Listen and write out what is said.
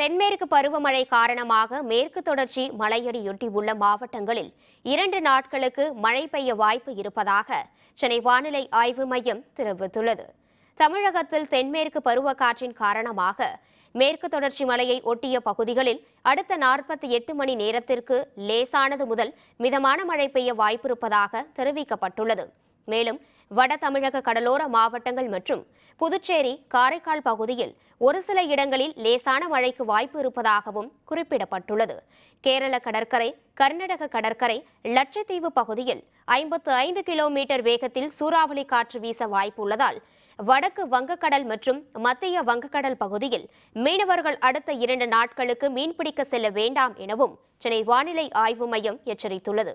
தென்மேற்கு பருவமழை காரணமாக மேற்கு தொடர்ச்சி மலையடியொட்டி உள்ள மாவட்டங்களில் இரண்டு நாட்களுக்கு மழை பெய்ய வாய்ப்பு இருப்பதாக சென்னை வானிலை ஆய்வு மையம் தெரிவித்துள்ளது தமிழகத்தில் தென்மேற்கு பருவக்காற்றின் காரணமாக மேற்கு தொடர்ச்சி மலையை ஒட்டிய பகுதிகளில் அடுத்த நாற்பத்தி எட்டு மணி நேரத்திற்கு லேசானது முதல் மிதமான மழை பெய்ய வாய்ப்பிருப்பதாக தெரிவிக்கப்பட்டுள்ளது மேலும் வட தமிழக கடலோர மாவட்டங்கள் மற்றும் புதுச்சேரி காரைக்கால் பகுதியில் ஒரு சில இடங்களில் லேசான மழைக்கு வாய்ப்பு இருப்பதாகவும் குறிப்பிடப்பட்டுள்ளது கேரள கடற்கரை கர்நாடக கடற்கரை லட்சத்தீவு பகுதியில் ஐம்பத்து ஐந்து கிலோமீட்டர் வேகத்தில் சூறாவளி காற்று வீச வாய்ப்புள்ளதால் வடக்கு வங்கக்கடல் மற்றும் மத்திய வங்கக்கடல் பகுதியில் மீனவர்கள் அடுத்த இரண்டு நாட்களுக்கு மீன்பிடிக்க செல்ல வேண்டாம் எனவும் சென்னை வானிலை ஆய்வு மையம் எச்சரித்துள்ளது